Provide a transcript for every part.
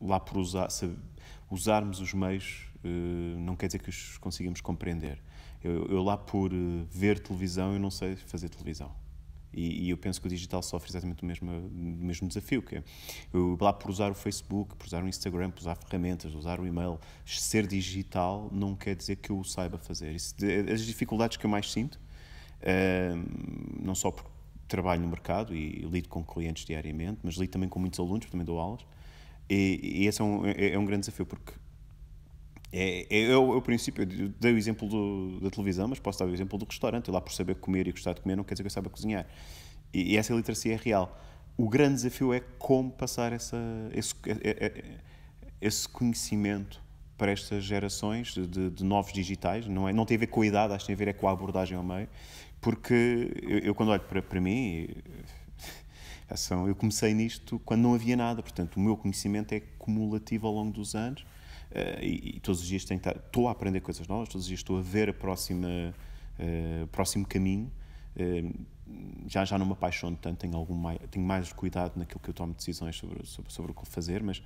lá por usar, usarmos os meios eh, não quer dizer que os consigamos compreender. Eu, eu lá por eh, ver televisão, eu não sei fazer televisão. E, e, eu penso que o digital sofre exatamente o mesmo, o mesmo desafio, que é eu, lá por usar o Facebook, por usar o Instagram, por usar ferramentas, usar o e-mail, ser digital não quer dizer que eu o saiba fazer. Isso, as dificuldades que eu mais sinto, uh, não só porque trabalho no mercado e, e lido com clientes diariamente, mas lido também com muitos alunos, porque também dou aulas, e, e esse é um, é, é um grande desafio, porque é, é, é, o, é, o, princípio. Eu dei o exemplo do, da televisão, mas posso dar o exemplo do restaurante. Eu lá por saber comer e gostar de comer não quer dizer que eu saiba cozinhar. E, e essa literacia é real. O grande desafio é como passar essa, esse, é, é, é, esse conhecimento para estas gerações de, de, novos digitais. Não, é, não tem a ver com a idade, acho que tem a ver é com a abordagem ao meio. Porque eu, eu quando olho para, para mim, são, eu comecei nisto quando não havia nada, portanto, o meu conhecimento é cumulativo ao longo dos anos uh, e, e, todos os dias tenho, estou a aprender coisas novas, todos os dias estou a ver a próxima, uh, próximo caminho. Uh, já já não me apaixono tanto, tenho, algum mais, tenho mais cuidado naquilo que eu tomo decisões sobre, sobre, sobre o que fazer, mas.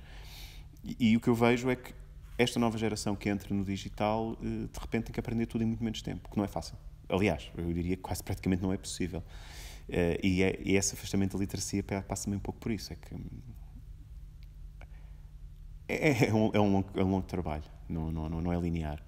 E, e o que eu vejo é que esta nova geração que entra no digital, de repente tem que aprender tudo em muito menos tempo, que não é fácil. Aliás, eu diria que quase praticamente não é possível. Eh, e, é, e esse afastamento da literacia passa também um pouco por isso. É que é, é, é, um, é, um, longo, é um longo trabalho, não, não, não é linear.